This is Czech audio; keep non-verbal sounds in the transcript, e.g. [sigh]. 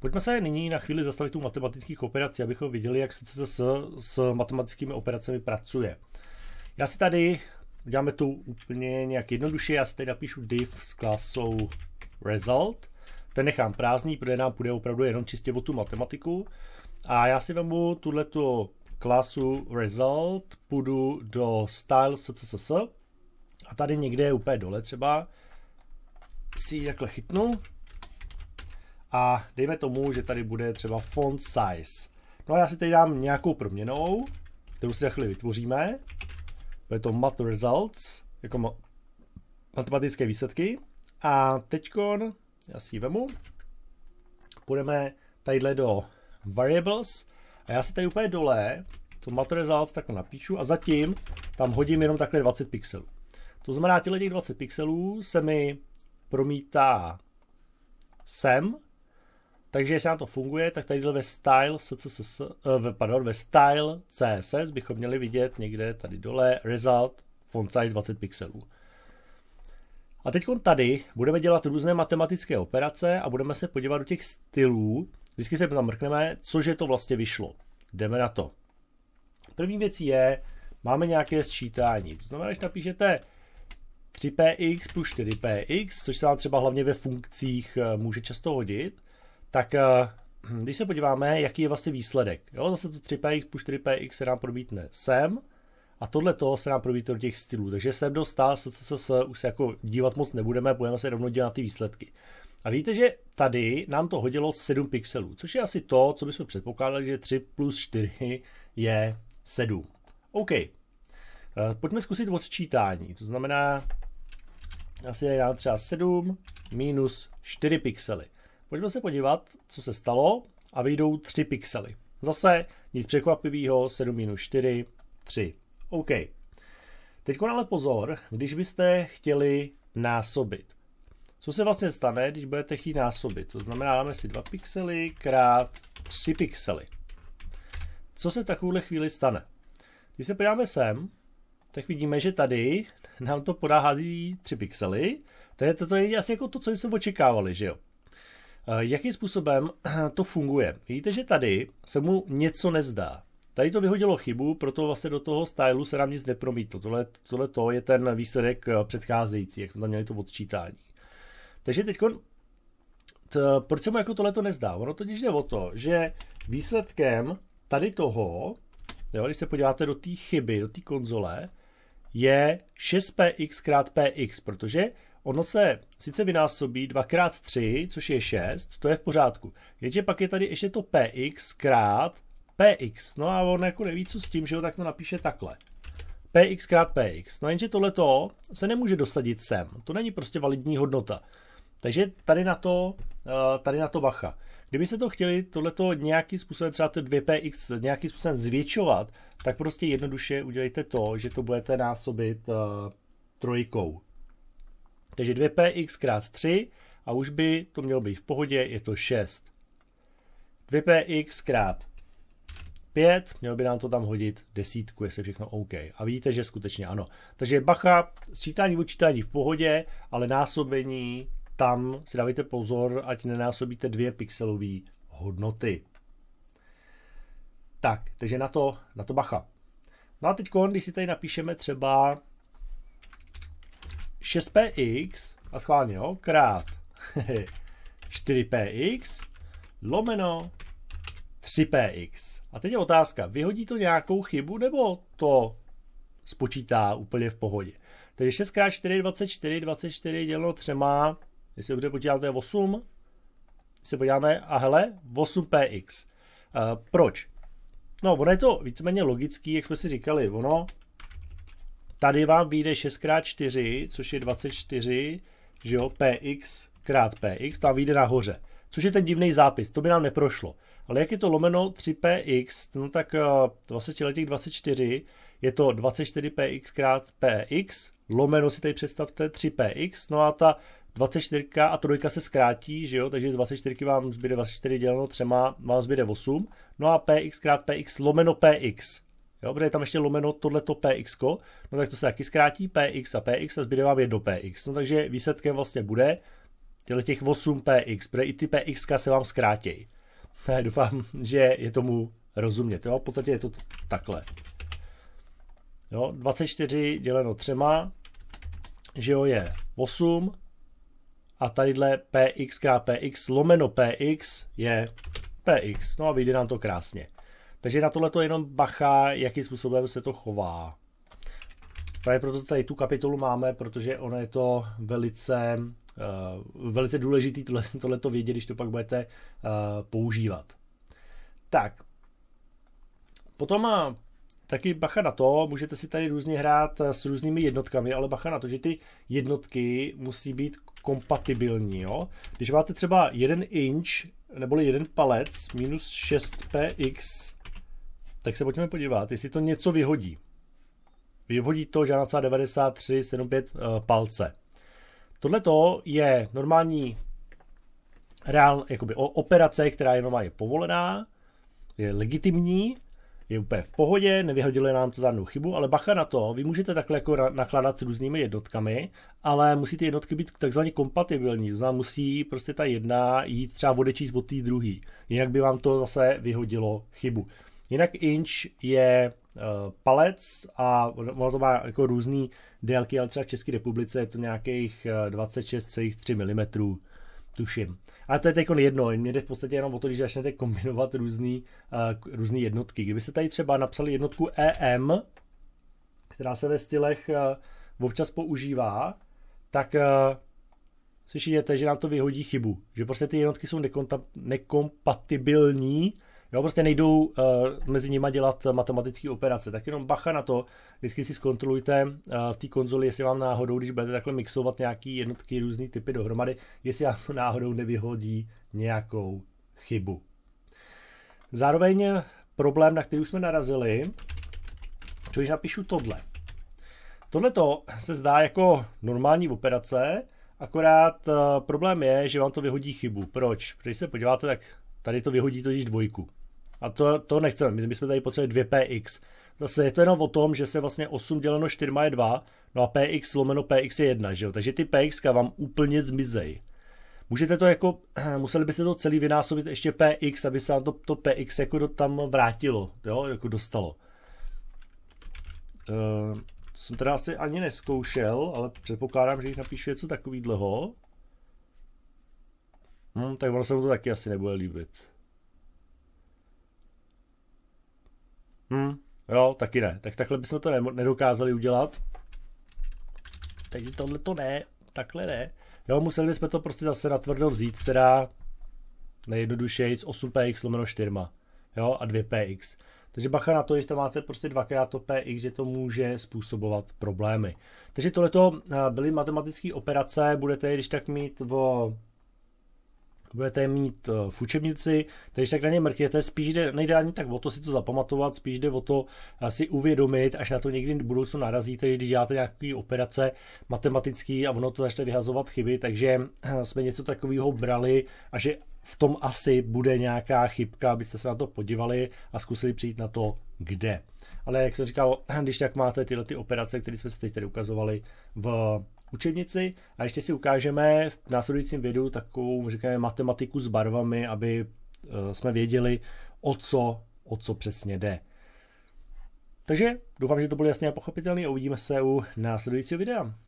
Pojďme se nyní na chvíli zastavit u matematických operací, abychom viděli, jak se s matematickými operacemi pracuje. Já si tady, uděláme to úplně nějak jednoduše, já si tady napíšu div s klasou result, ten nechám prázdný, protože nám půjde opravdu jenom čistě o tu matematiku. A já si vemu tuto klasu result, půjdu do style css a tady někde úplně dole třeba si ji takhle chytnu a dejme tomu, že tady bude třeba font size. No a já si tady dám nějakou proměnou, kterou si za chvíli vytvoříme. Bude to mat results, jako matematické výsledky. A teďkon, já si ji vemu, půjdeme tadyhle do variables a já si tady úplně dole to mat results takhle napíšu a zatím tam hodím jenom takhle 20 pixelů. To znamená, těle těch 20 pixelů se mi promítá sem takže jestli nám to funguje, tak tady ve style, CCS, eh, pardon, ve style CSS bychom měli vidět někde tady dole result font size 20 pixelů. A teď tady budeme dělat různé matematické operace a budeme se podívat do těch stylů. Vždycky se tam mrkneme, cože to vlastně vyšlo. Jdeme na to. První věc je, máme nějaké sčítání. To znamená, když napíšete 3px plus 4px, což se nám třeba hlavně ve funkcích eh, může často hodit, tak eh, [clears throat] když se podíváme, jaký je vlastně výsledek. Jo, zase to 3px plus 4px se nám probítne sem a tohle toho se nám probítne do těch stylů. Takže sem do stál se už se jako dívat moc nebudeme, budeme se rovnou dělat ty výsledky. A víte, že tady nám to hodilo 7 pixelů, což je asi to, co bychom předpokládali, že 3 plus 4 je 7. OK. Eh, pojďme zkusit odčítání. To znamená, asi dám třeba 7 minus 4 pixely. Pojďme se podívat, co se stalo a vyjdou 3 pixely. Zase nic překvapivého, 7 minus 4, 3. OK. Teď ale pozor, když byste chtěli násobit. Co se vlastně stane, když budete chtít násobit? To znamená, dáme si 2 pixely krát 3 pixely. Co se v takovouhle chvíli stane? Když se podíváme sem, tak vidíme, že tady nám to podá hází 3 pixely. To je, to, to je asi jako to, co jsme očekávali, že jo? Eh, jakým způsobem [clears throat] to funguje? Vidíte, že tady se mu něco nezdá. Tady to vyhodilo chybu, proto vlastně do toho stylu se nám nic nepromítlo. Tohle, tohle to je ten výsledek eh, předcházející, jak jsme tam měli to odčítání. Takže teď, eh, proč se mu jako tohle to nezdá? Ono totiž jde o to, že výsledkem tady toho, jo, když se podíváte do té chyby, do té konzole, je 6px krát px, protože ono se sice vynásobí 2 x 3, což je 6, to je v pořádku. Jenže pak je tady ještě to px krát px, no a on jako neví co s tím, že ho tak to napíše takhle. px krát px, no jenže tohleto se nemůže dosadit sem, to není prostě validní hodnota. Takže tady na to, eh, tady na to bacha. Kdyby se to chtěli tohleto nějakým způsobem, třeba to 2px nějakým způsobem zvětšovat, tak prostě jednoduše udělejte to, že to budete násobit uh, trojkou. Takže 2px krát 3 a už by to mělo být v pohodě, je to 6. 2px krát 5, mělo by nám to tam hodit desítku, jestli všechno OK. A vidíte, že skutečně ano. Takže bacha, sčítání počítání v pohodě, ale násobení, tam si dávajte pozor, ať nenásobíte dvě pixelové hodnoty. Tak, takže na to, na to bacha. No a teď, když si tady napíšeme třeba 6px a schválně, jo, krát 4px [laughs] lomeno 3px. A teď je otázka, vyhodí to nějakou chybu nebo to spočítá úplně v pohodě? Takže 6x4 24, 24 děleno třema, jestli dobře počítám, to je 8. Když se podíváme, a hele, 8px. Uh, eh, proč? No, ono je to víceméně logický, jak jsme si říkali, ono Tady vám vyjde 6x4, což je 24, že jo, px krát px, tam vyjde nahoře. Což je ten divný zápis, to by nám neprošlo. Ale jak je to lomeno 3px, no tak vlastně letých 24, je to 24px krát px, lomeno si tady představte 3px, no a ta 24 a trojka se zkrátí, že jo, takže 24 vám zbyde 24 děleno třema, vám zbyde 8, no a px krát px lomeno px, Jo, protože je tam ještě lomeno tohleto px, no tak to se taky zkrátí, px a px a zbyde vám jedno px. No takže výsledkem vlastně bude těle těch 8 px, protože i ty px se vám zkrátějí. [laughs] Já doufám, že je tomu rozumět. Jo, v podstatě je to takhle. Jo, 24 děleno třema, že jo, je 8 a tadyhle px krát px lomeno px je px. No a vyjde nám to krásně. Takže na tohle to jenom bacha, jakým způsobem se to chová. Právě proto tady tu kapitolu máme, protože ono je to velice, uh, velice důležitý tohle, tohleto vědět, když to pak budete uh, používat. Tak, potom uh, taky bacha na to, můžete si tady různě hrát eh, s různými jednotkami, ale bacha na to, že ty jednotky musí být kompatibilní. Jo? Když máte třeba jeden inch neboli jeden palec minus 6px tak se pojďme podívat, jestli to něco vyhodí. Vyhodí to žádná 93, 75 palce. Tohle je normální reál, jakoby operace, která jenom je povolená, je legitimní, je úplně v pohodě, nevyhodilo nám to žádnou chybu, ale bacha na to, vy můžete takhle jako nakládat s různými jednotkami, ale musí ty jednotky být takzvaně kompatibilní, to znamená musí prostě ta jedna jít třeba odečíst od té druhé, jinak by vám to zase vyhodilo chybu. Jinak inch je eh, palec a ono to má jako různý délky, ale třeba v České republice je to nějakých 26,3 eh, mm, tuším. A to je teď jedno, mě jde v podstatě jenom o to, když začnete kombinovat různý, eh, různý jednotky. Kdybyste tady třeba napsali jednotku EM, která se ve stylech občas používá, tak slyšíte, že nám to vyhodí chybu. Že prostě ty jednotky jsou nekompatibilní Jo, prostě nejdou uh, mezi nimi dělat matematické operace. Tak jenom bacha na to, vždycky si zkontrolujte uh, v té konzoli, jestli vám náhodou, když budete takhle mixovat nějaký jednotky, různé typy dohromady, jestli vám to náhodou nevyhodí nějakou chybu. Zároveň problém, na který jsme narazili, co když napíšu tohle. Tohle se zdá jako normální operace, akorát uh, problém je, že vám to vyhodí chybu. Proč? Když se podíváte, tak Tady to vyhodí totiž dvojku. A to, to nechceme, my bychom tady potřebovali 2px. Zase je to jenom o tom, že se vlastně 8 děleno 4 je 2, no a px lomeno px je 1, že jo? Takže ty px vám úplně zmizej. Můžete to jako, [clears throat] museli byste to celý vynásobit ještě px, aby se vám to, to px jako do, tam vrátilo, jo, jako dostalo. Eh, to jsem teda asi ani neskoušel, ale předpokládám, že jich napíšu něco dlho. Hm, tak ono se mu to taky asi nebude líbit. Hm, jo, taky ne. Tak takhle bychom to nedokázali udělat. Takže tohle to ne, takhle ne. Jo, museli bychom to prostě zase natvrdo vzít, teda nejjednodušeji z 8px lomeno 4, jo, a 2px. Takže bacha na to, když tam máte prostě dvakrát to px, že to může způsobovat problémy. Takže tohleto eh, byly matematické operace, budete když tak mít o budete mít eh, v učebnici, takže tak na ně mrkněte, spíš jde, nejde ani tak o to si to zapamatovat, spíš jde o to eh, si uvědomit, až na to někdy v budoucnu narazíte, když děláte nějaké operace matematické a ono to začne vyhazovat chyby, takže eh, jsme něco takového brali a že v tom asi bude nějaká chybka, abyste se na to podívali a zkusili přijít na to, kde ale jak jsem říkal, [clears throat] když tak máte tyhle ty operace, které jsme si teď tady ukazovali v učebnici a ještě si ukážeme v následujícím videu takovou, říkáme, matematiku s barvami, aby eh, jsme věděli, o co, o co přesně jde. Takže doufám, že to bylo jasně a pochopitelné a uvidíme se u následujícího videa.